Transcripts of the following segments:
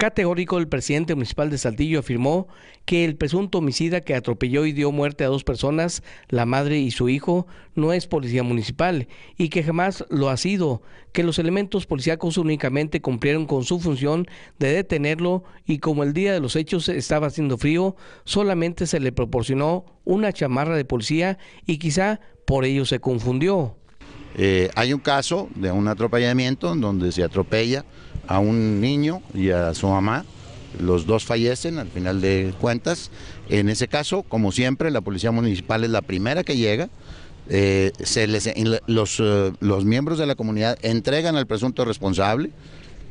categórico, el presidente municipal de Saltillo afirmó que el presunto homicida que atropelló y dio muerte a dos personas, la madre y su hijo, no es policía municipal y que jamás lo ha sido, que los elementos policíacos únicamente cumplieron con su función de detenerlo y como el día de los hechos estaba haciendo frío, solamente se le proporcionó una chamarra de policía y quizá por ello se confundió. Eh, hay un caso de un atropellamiento en donde se atropella a un niño y a su mamá. Los dos fallecen al final de cuentas. En ese caso, como siempre, la policía municipal es la primera que llega. Eh, se les, eh, los, miembros de la comunidad entregan al presunto responsable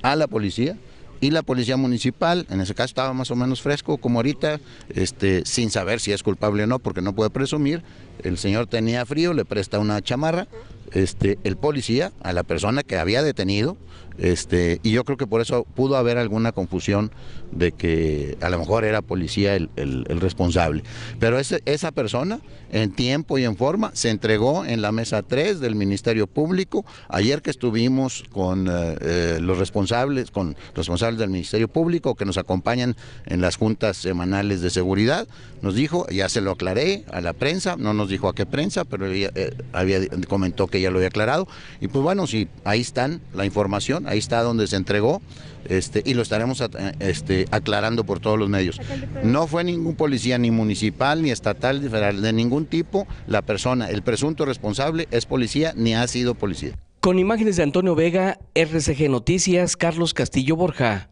a la policía y la policía municipal, en ese caso estaba más o menos fresco como ahorita, este, sin saber si es culpable o no, porque no puede presumir, el señor tenía frío, le presta una chamarra, este, el policía a la persona que había detenido este, y yo creo que por eso pudo haber alguna confusión de que a lo mejor era policía el, responsable. Pero ese, esa persona, en tiempo y en forma, se entregó en la mesa 3 del Ministerio Público. Ayer que estuvimos con eh, eh, los responsables, con responsables del Ministerio Público que nos acompañan en las juntas semanales de seguridad, nos dijo, ya se lo aclaré a la prensa, no nos dijo a qué prensa, pero eh, había, comentó que ya lo había aclarado. Y pues bueno, si ahí están la información ahí está donde se entregó, este, y lo estaremos eh, este, aclarando por todos los medios. No fue ningún policía, ni municipal, ni estatal, ni federal, de ningún tipo, la persona, el presunto responsable es policía, ni ha sido policía. Con imágenes de Antonio Vega, RCG Noticias, Carlos Castillo Borja.